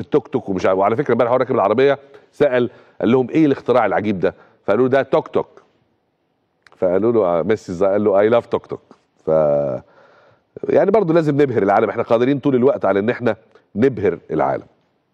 التوك توك ومش عارف وعلى فكره امبارح هو راكب العربيه سال قال لهم ايه الاختراع العجيب ده فقالوا له ده توك توك فقالوا له آه، ميسي قال له اي لاف توك توك ف يعني برضه لازم نبهر العالم احنا قادرين طول الوقت على ان احنا نبهر العالم